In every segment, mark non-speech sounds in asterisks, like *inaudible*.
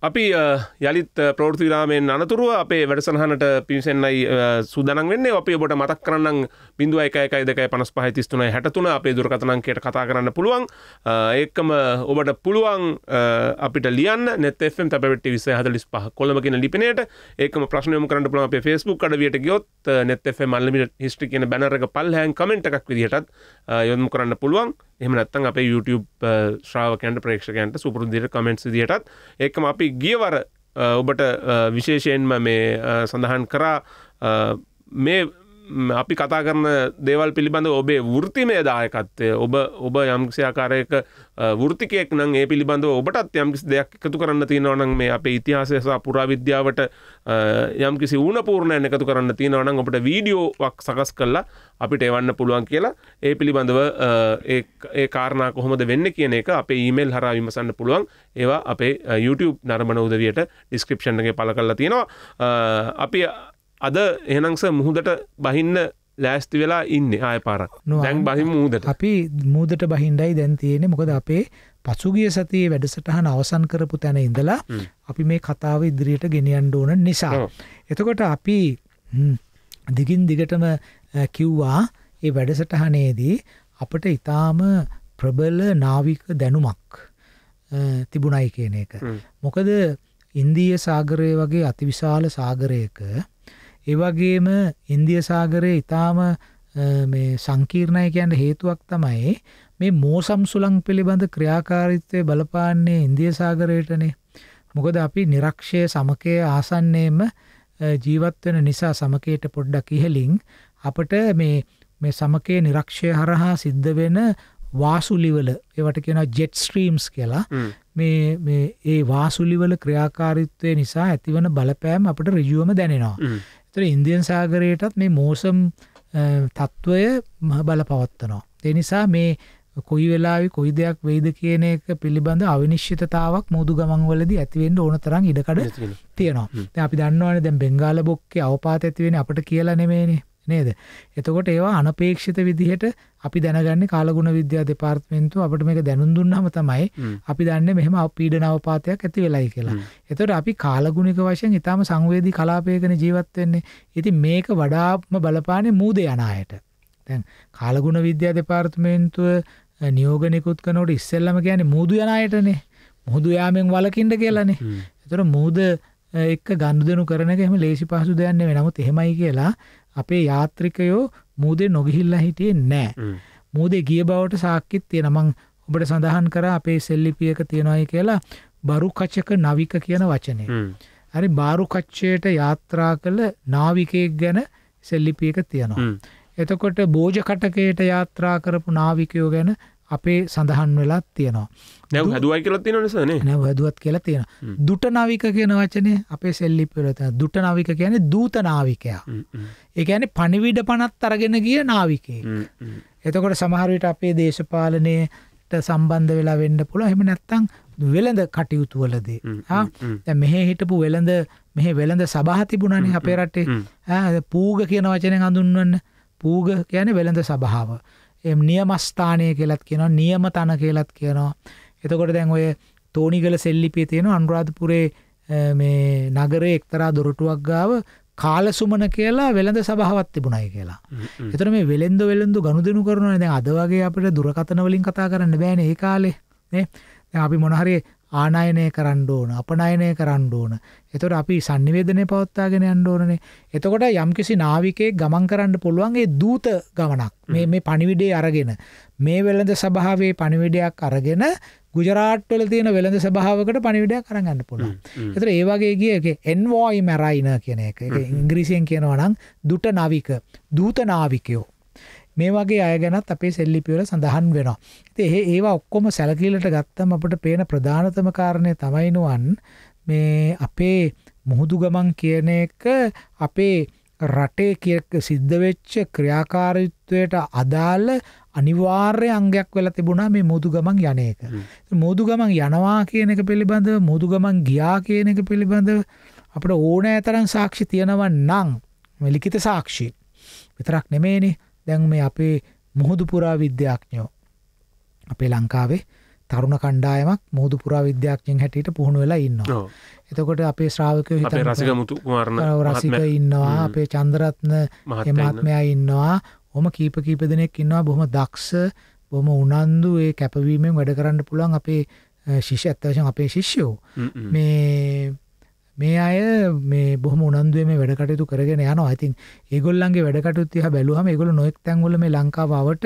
අපි යළිත් ප්‍රෘති විරාමෙන් අනතුරුව අපේ වැඩසහනට පිවිසෙන්න්නයි සුදනන් වෙන්නේ අපේ බොට මතක් කරන්න බිඳුව එකයි දෙක පනස් පහතිස්තුන හැටතුන අපේ දුරකතනන්කට කතා කරන්න පුළුවන් ඒකම ඔබට පුළුවන් අපිට ලියන්න නෙතෙම් තැපට විස හදලිස් පහ කොළමකින ලිපිනයට ඒකම ප්‍රශ්නයම කරන්න පුළන් අපේ ෆස්බුක් අඩවියට ගියොත් නෙතෙ මල්ලමිට හිස්ටි කියන බැනරක පල්හැන් කමෙන්ට් එකක් විදිහටත් යොදමු කරන්න පුළුවන් එම නත්තන් අපේ YouTube ශ්‍රාවකන්ට ප්‍රේක්ෂකයන්ට සුපුරුදිර කමෙන්ට් දිටත් ඒකම අපි ගියවර ඔබට විශේෂයෙන්ම මේ සඳහන් කරා මේ අපි කතා කරන දේවල් පිළිබඳ ඔබේ වෘතිමය දායකත්වය ඔබ ඔබ යම්කිසියාකාරයක වෘතිකයෙක් නම් ඒ පිළිබඳ ඔබටත් යම්කිසි දෙයක් එකතු කරන්න තියෙනවනම් මේ අපේ ඉතිහාසය සහ පුරාවිද්‍යාවට යම්කිසි ඌනපූර්ණයන් එකතු කරන්න තියෙනවනම් ඔබට වීඩියෝවක් සකස් කරලා අපිට එවන්න පුළුවන් කියලා ඒ පිළිබඳව ඒ කාරණා කොහොමද වෙන්න කියන එක අපේ ඊමේල් හරහා විමසන්න පුළුවන් ඒවා අපේ YouTube නරඹන උදවියට ඩිස්ක්‍රිප්ෂන් එකේ පළ කරලා තියෙනවා අපි අද එහනංස මුහුදට බහින්න ලෑස්ති වෙලා ඉන්න ආය පාරක් දැන් බහි මුූදට අපි මුූදට බහින්ඩයි දැන් තියෙන මොකද අපේ පසුගිය සතියේ වැඩසටහන අවසන් කරපු තැන ඉඳලා අපි මේ කතාව ඉදිරියට ගෙනියන්ඩ ඕන නිසා. එතකොට අපි දිගින් දිගටම කිව්වා ඒ වැඩසටහනේදී අපට ඉතාම ප්‍රබල නාවික දැනුමක් තිබුණයි කියන එක. මොකද ඉන්දීය සාගරය වගේ අතිවිශාල සාගරයක ඒවගේම ඉන්දිය සාගරය ඉතාම සංකීර්ණය කියන්න හේතුවක් තමයි මේ මෝසම් සුලං පිළිබඳ ක්‍රියාකාරිත්වය බලපාන්නේ ඉන්දිය සාගරයටනේ මොකද අපි නිරක්ෂය සමකය ආසන්නේම ජීවත්වෙන නිසා සමකයට පොඩ්ඩක් ඉහලින් අපට මේ මේ සමකයේ නිරක්ෂය හරහා සිද්ධ වෙන වාසුලිවල ඒවට කියෙන ජෙට් ස්ට්‍රීම්ස් කියලා මේ ඒ වාසුලිවල ක්‍රියාකාරිත්වය නිසා ඇතිවන බලපෑම් අපට රිජුවම දැනෙනවා. තර ඉන්දියන් සාගරයටත් මේ මෝසම් තත්ත්වය බල පවත්වනවා. එනිසා මේ කොයි වෙලාවි කොයි දෙයක් වෙයිද කියන එක පිළිබඳ අවිනිශ්්‍යතාවක් මුදු ගමන්වලද ඇතිවෙන්ට ඕන තරම් ඉඩකඩ තියෙනවා අපි දන්නවන දැ බෙංගාල බොක්කේ අවපාත ඇතිවෙන අපට කියලා නෙමේනේ නේද? එතකොට ඒවා අනපේක්ෂිත විදිහට අපි දැනගන්නේ කාලගුණ විද්‍යා දෙපාර්තමේන්තුව අපිට මේක දැනුම් දුන්නාම තමයි අපි දන්නේ මෙහෙම අපීඩන අවපාතයක් ඇති වෙලයි කියලා. එතකොට අපි කාලගුණික වශයෙන් ඊටාම සංවේදී කලාපයකන ජීවත් වෙන්නේ. ඉතින් මේක වඩාත්ම බලපාන්නේ මූදේ අනායට. දැන් කාලගුණ විද්‍යා දෙපාර්තමේන්තුව නියෝග නිකුත් කරනකොට ඉස්සෙල්ලම කියන්නේ මූදු යනායටනේ. මුහුදු යාමෙන් වලකින්න කියලානේ. ඒතර මූද එක්ක ගනුදෙනු කරන එක එහෙම ලේසි පහසු දෙයක් නෙවෙයි. නමුත් එහෙමයි කියලා අපේ යාත්‍රිකයෝ මූදේ නොගිහිල්ලා හිටියේ නැහැ. මූදේ ගිය බවට සාක්කිත් තියෙන මං ඔබට සඳහන් කරා අපේ සෙල්ලිපියක තියෙනවායි කියලා බරුකච්චක නවික කියන වචනේ. හරි බාරුකච්චයට යාත්‍රා කළ නාවිකයෙක් ගැන සෙල්ලිපියක තියෙනවා. එතකොට බෝජකටකයට යාත්‍රා කරපු නාවිකයෝ ගැන අපේ සඳහන් වෙලා තියෙනවා නැව හදුවයි කියලා තියෙනවනේ නැව හදුවත් කියලා තියෙන දුට නාවික කියන වචනේ අපේ සෙල්ලිපිවලත දුට නාවික කියන්නේ දූත නාවිකයා ඒ කියන්නේ පණිවිඩ පණත් අරගෙන ගිය නාවිකයෙක් එතකොට සමහර විට අපේ දේශපාලනයට සම්බන්ධ වෙලා වෙන්න පුළුවන් එහෙම නැත්නම් වෙළඳ කටයුතු වලදී ආ දැන් මෙහි හිටපු වෙළඳ මෙහි වෙළඳ සභා තිබුණානේ අපේ රටේ පූග කියන වචනේ හඳුන්වන්න පූග කියන්නේ වෙළඳ සභාව එම් නියමස්ථානය කියලත් කියනවා නියම තන කියලත් කියනවා. එතකොට දැන් ඔය තෝනිගල සෙල්ලිපිය තියෙන අනුරාධපුරේ මේ නගරේ එක්තරා දොරටුවක් ගාව කාලසුමන කියලා වෙළඳ සභාවක් තිබුණයි කියලා. එතන මේ වෙළෙන්ද වෙළඳු ගනුදෙනු කරනවා දැන් අද වගේ අපිට දුරකථන වලින් කතා කරන්න බෑනේ ඒ කාලේ නේ. දැන් අපි මොන හරි ආනයනය කරන්න ඕන අපනයනය කරන්න ඕන. එතකොට අපි sannivedanaya පවත්වාගෙන යන්න ඕනනේ. එතකොට යම්කිසි නාවිකයෙක් ගමන් කරන්න පුළුවන් ඒ දූත ගමනක්. මේ මේ පණිවිඩේ අරගෙන මේ වෙළඳ සභාවේ පණිවිඩයක් අරගෙන ගුජරාට් වල තියෙන වෙළඳ සභාවකට පණිවිඩයක් අරන් ගන්න පුළුවන්. ඒතර ඒ වගේ ගිය එක envoy mariner කියන එක. ඒක ඉංග්‍රීසියෙන් කියනවා නම් දුට නාවික, දූත නාවිකයෝ මේ වගේ අය ගැනත් අපේ සෙල්ලිපිවල සඳහන් වෙනවා. ඉතින් ඒ ඒවා ඔක්කොම සැලකිල්ලට ගත්තම අපිට පේන ප්‍රධානතම කාරණය තමයි නුවන් මේ අපේ මුහුදු ගමන් කියන එක අපේ රටේ සිද්ධ වෙච්ච ක්‍රියාකාරීත්වයට අදාළ අනිවාර්ය අංගයක් වෙලා තිබුණා මේ මුහුදු ගමන් යන එක. මුහුදු ගමන් යනවා කියන එක පිළිබඳව මුහුදු ගමන් ගියා කියන එක පිළිබඳව අපිට ඕනෑ තරම් සාක්ෂි තියෙනවා නම් මේ ලිඛිත සාක්ෂි විතරක් නෙමෙයිනේ දැන් මේ අපේ මුහුදු පුරා විද්‍යාඥයෝ අපේ ලංකාවේ තරුණ කණ්ඩායමක් මුහුදු පුරා විද්‍යාඥයන් හැටියට පුහුණු වෙලා ඉන්නවා. එතකොට අපේ ශ්‍රාවකයෝ හිතන අපේ රසික මුතු කුමාරන රසික ඉන්නවා, අපේ චන්දරත්න මහත්මයා ඉන්නවා. ඔහොම කීප කීප දෙනෙක් ඉන්නවා බොහොම දක්ෂ, බොහොම උනන්දු ඒ කැපවීමෙන් වැඩ කරන්න පුළුවන් අපේ ශිෂ්‍ය අත්වශයෙන් අපේ ශිෂ්‍යෝ. මේ මේ අය මේ බොහොම උනන්දුවේ මේ වැඩ කටයුතු කරගෙන යනවා. ඉතින් ඒගොල්ලන්ගේ වැඩ කටයුතු දිහා බැලුවම ඒගොල්ලෝ නොඑක් තැන්වල මේ ලංකාවවට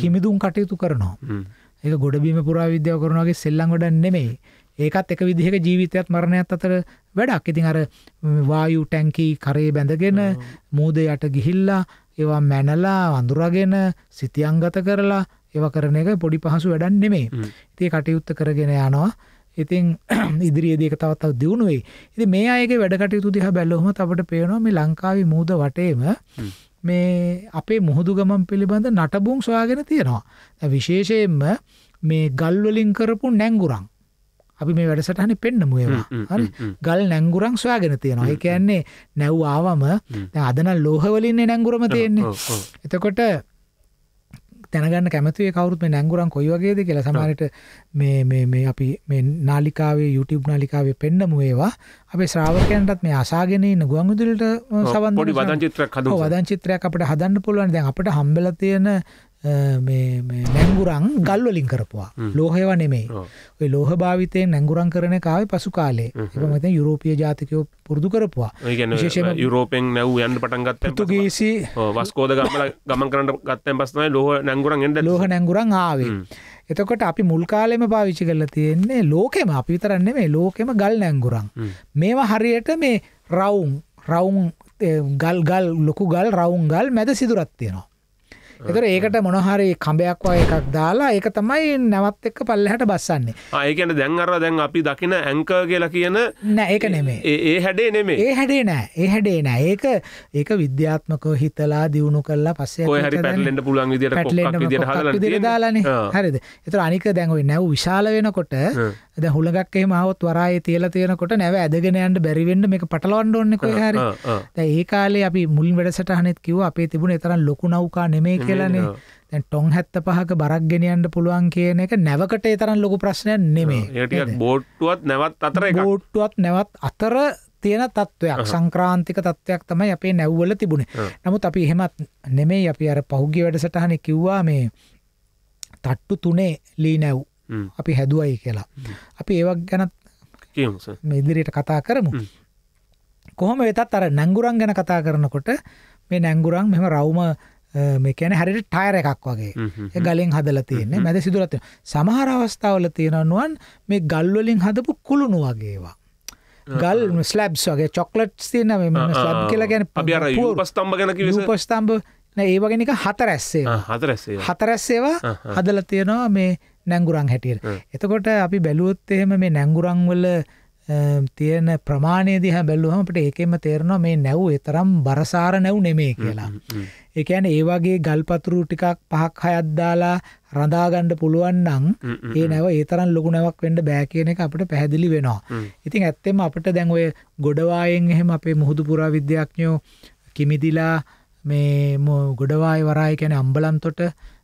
කිමිදුම් කටයුතු කරනවා. ඒක ගොඩබිම පුරා විද්‍යාව කරන වගේ සෙල්ලම් වැඩක් නෙමෙයි. ඒකත් එක විදිහක ජීවිතයත් මරණයත් අතර වැඩක්. ඉතින් අර වායු ටැංකී කරේ බැඳගෙන මූද යට ගිහිල්ලා ඒවා මැනලා වඳුරගෙන සිතියංගත කරලා ඒව කරන එක පොඩි පහසු වැඩක් නෙමෙයි. ඉතින් කටයුත්ත කරගෙන යනවා. ඉතින් *clears throat* ඉදිරියේදී ඒක තවත් තවත් දියුණු වෙයි. ඉතින් මේ අයගේ වැඩ කටයුතු දිහා බැලුවොත් අපිට පේනවා මේ ලංකාවේ මූද වටේම මේ අපේ මුහුදු ගමන් පිළිබඳ නටබුන් සොයාගෙන තියෙනවා. විශේෂයෙන්ම මේ ගල් වලින් කරපු නැංගුරම් අපි මේ වැඩසටහනේ පෙන්නමු ඒවා. හරි. ගල් නැංගුරම් සොයාගෙන තියෙනවා. ඒ කියන්නේ නැව් ආවම දැන් අද නම් ලෝහ වලින්නේ නැංගුරම තියෙන්නේ. එතකොට දැනගන්න කැමතියි කවුරුත් මේ නැංගුරන් කොයි වගේද කියලා සමහරට මේ මේ මේ අපි මේ නාලිකාවේ YouTube නාලිකාවේ පෙන්නමු ඒවා අපේ ශ්‍රාවකයන්ටත් මේ අසාගෙන ඉන්න ගුවන් විදුලියට සවන් දෙන්න පොඩි වදන් චිත්‍රයක් හදමු වදන් චිත්‍රයක් අපිට හදන්න පුළුවන් දැන් අපිට හම්බෙලා තියෙන නැංගුරං ගල්වලින් කරපුවා ලෝහයව නෙමේ ඔය ලෝහ භාවිතය නැංගුරං කරන කාවේ පසු කාලේ මත යුරෝපිය ජාතිකයෝ පුරදු කරපුවා විශේෂම යුරෝපෙන් නැව් යන්න පටන්ගත් පතුගේසි වස්කෝද ගමල ගමන් කරට ගත්තැන් පස්සනයි ලෝහ නැංගුරන් එට ලෝහ නැංගුරන් ආවේ එතකොට අපි මුල්කාලෙම පාවිච්චි කරලා තියෙන්නේ ලෝකෙම අපි විතරන්නේ මේ ලෝකෙම ගල් නැංගුරන් මේවා හරියට මේ රවුම් රවුම් ගල් ගල් ලොකු ගල් රවුම් ගල් මැද සිදුරත් තියෙනවා ඒතර ඒකට මොනහරි කඹයක් වගේ එකක් දාලා ඒක තමයි නැවත් එක්ක පල්ලෙහාට බස්සන්නේ. ආ ඒ කියන්නේ දැන් අර දැන් අපි දකින ඇන්කර් කියලා කියන නෑ ඒක නෙමෙයි. ඒ ඒ හැඩේ නෙමෙයි. ඒ හැඩේ නෑ. ඒ හැඩේ නෑ. ඒක ඒක විද්‍යාත්මකව හිතලා දියුණු කරලා පස්සේ කොහේ හරි පැටලෙන්න පුළුවන් විදියට කොක්කක් විදියට හදලා තියෙනවා. හරිද? ඒතර අනික දැන් ওই නැව් විශාල වෙනකොට දැන් හුලඟක් එහෙම ආවොත් වරායේ තියලා තියෙනකොට නැව ඇදගෙන යන්න බැරි වෙන්න මේක පටලවන්න ඕනේ කොහේ හරි. දැන් ඒ කාලේ අපි මුලින් වැඩසටහනෙත් කිව්වා අපේ තිබුණේ තරම් ලොකු නෞකා නෙමෙයි කියලානේ. දැන් ටොන් 75ක බරක් ගෙනියන්න පුළුවන් කියන එක නැවකට ඒ තරම් ලොකු ප්‍රශ්නයක් නෙමෙයි. ඒක ටිකක් බෝට්ටුවත් නැවත් අතර එකක්. බෝට්ටුවත් නැවත් අතර තියෙන තත්ත්වයක් සංක්‍රාන්තික තත්ත්වයක් තමයි අපේ නැව්වල තිබුණේ. නමුත් අපි එහෙමත් නෙමෙයි අපි අර පහුගිය වැඩසටහනේ කිව්වා මේ තට්ටු තුනේ ලී නැව් අපි හැදුවයි කියලා අපි ඒවක් ගැනත් ඉදිරියට කතා කරමු කොහොම වෙතත් අර නැංගුරන් ගැන කතා කරනකොට මේ නැංගුරන් මෙම රවම මේකැන හැරිට ටයර එකක් වගේ ගලින් හදල තියන්නේ මැද සිදුරත් සමහර අවස්ථාවල තියෙනනුවන් මේ ගල්වලින් හදපු කුළුණු වගේවා ගල් ස්ලබ්ස් වගේ චොක්ලට් තියන ස්ලබ් කියලා ගැන පස්තම්බ ගැන පස්තම්බ ඒවගෙනක හතරැස්සේ හතරැස්සේ හතරැස්සේවා හදල තියෙනවා මේ නැංගුරන් හැටියට. එතකොට අපි බැලුවොත් එහෙම මේ නැංගුරන් වල තියෙන ප්‍රමාණය දිහා බැලුවම අපිට ඒකෙම තේරෙනවා මේ නැව් තරම් බරසාර නැව් නෙමේ කියලා. ඒ කියන්නේ ඒ වගේ ගල්පතුරු ටිකක් පහක් හයක් දාලා රඳා ගන්න පුළුවන් නම් ඒ නැව ඒ තරම් ලොකු නැවක් වෙන්න බෑ කියන එක අපිට පැහැදිලි වෙනවා. ඉතින් ඇත්තෙම අපිට දැන් ඔය ගොඩවායෙන් එහෙම අපේ මුහුදු පුරා විද්‍යාඥයෝ කිමිදිලා මේ ගොඩවාය වරාය කියන්නේ අම්බලන්තොට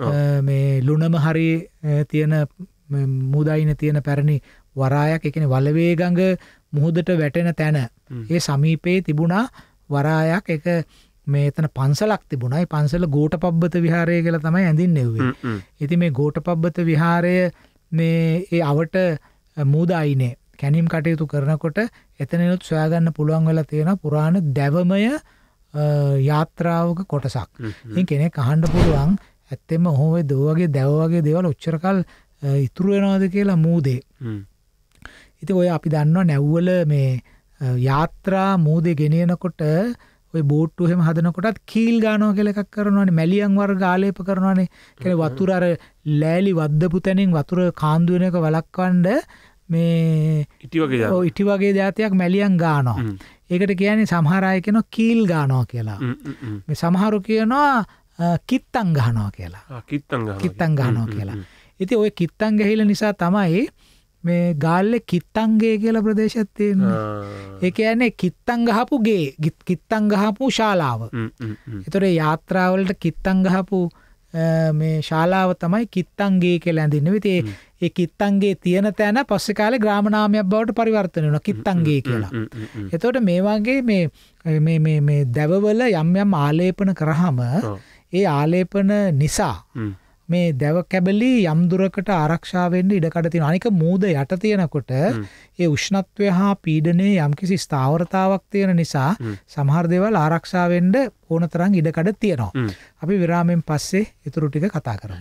මේ ලුණම හරි තියෙන මුදයින තියෙන පැරණි වරායක් එකන වලවේගඟ මුහුදට වැටෙන තැන ඒ සමීපයේ තිබුණා වරායක් එක මේතන පන්සලක් තිබුණයි පන්සල ගෝට පබ්බත විහාරය කළ තමයි ඇඳින් නෙව්වේ. ඉති මේ ගෝට පබ්බත විහාරය මේ ඒ අවට මූදායිනේ කැනීම් කටයුතු කරනකොට එතනනුත් සොයාගන්න පුළුවන් වෙලා තියෙන පුරාණ දැවමය යාත්‍රාවක කොටසක්. ඉතින් කෙනෙක් අහන්න පුළුවන් ඇත්තෙම ඔහොම දෝවගේ දැව්වගේ දේවල් ඔච්චරකල් ඉතුරු වෙනවාද කියලා මූදේ. ඉති ඔය අපි දන්නවා නැව්වල මේ යාත්‍රා මූදේ ගෙනියනකොට ඔය බෝට්ටු එහෙම හදනකොටත් කීල් ගානෝ කියලා එකක් කරනවානේ මැලියන් වර්ග ආලේප කරනවානේ. කියන්නේ වතුර අර ලෑලි වද්දපු තැනින් වතුර කාන්දු වෙන එක වළක්වන්න මේ ඉටි වගේ ඔව් ඉටි වගේ જાතියක් මැලියන් ගානවා. ඒකට කියන්නේ සමහර අය කියනවා කීල් ගානවා කියලා. මේ සමහරු කියනවා කිත්තං ගහනවා කියලා කිත්තං ගහනවා කියලා. ඉති ඔය කිත්තං ගැහිල නිසා තමයි මේ ගාල්ලෙ කිත්තංගේ කියල ප්‍රදේශත් තියෙන්නේ. ඒක ඇනේ කිත්තං ගහපු ගේ කිත්තං ගහපු ශාලාව. එතොරේ යාත්‍රාවලට කිත්තං ගහපු මේ ශාලාව තමයි කිත්තංගේ කෙල ඇඳන්න විතේ ඒ කිත්තන්ගේ තියෙන තැන පස්සෙ කාලේ ග්‍රාමනාමයක් බවට පරිවර්තන වන කිත්තන්ගේ කියලා. එතොට මේවාගේ මේ දැවවල යම් යම් ආලේපන කරහම ඒ ආලේපන නිසා මේ දැව කැබලි යම් දුරකට ආරක්ෂා වෙන්න ඉඩකඩ තියෙනවා. අනික මූද යට තියෙනකොට ඒ උෂ්ණත්වය හා පීඩනය යම්කිසි ස්ථාවරතාවක් තියෙන නිසා සමහර දේවල් ආරක්ෂා වෙන්න ඕන තරම් ඉඩකඩ තියෙනවා. අපි විරාමෙන් පස්සේ ඊටු ටික කතා කරමු.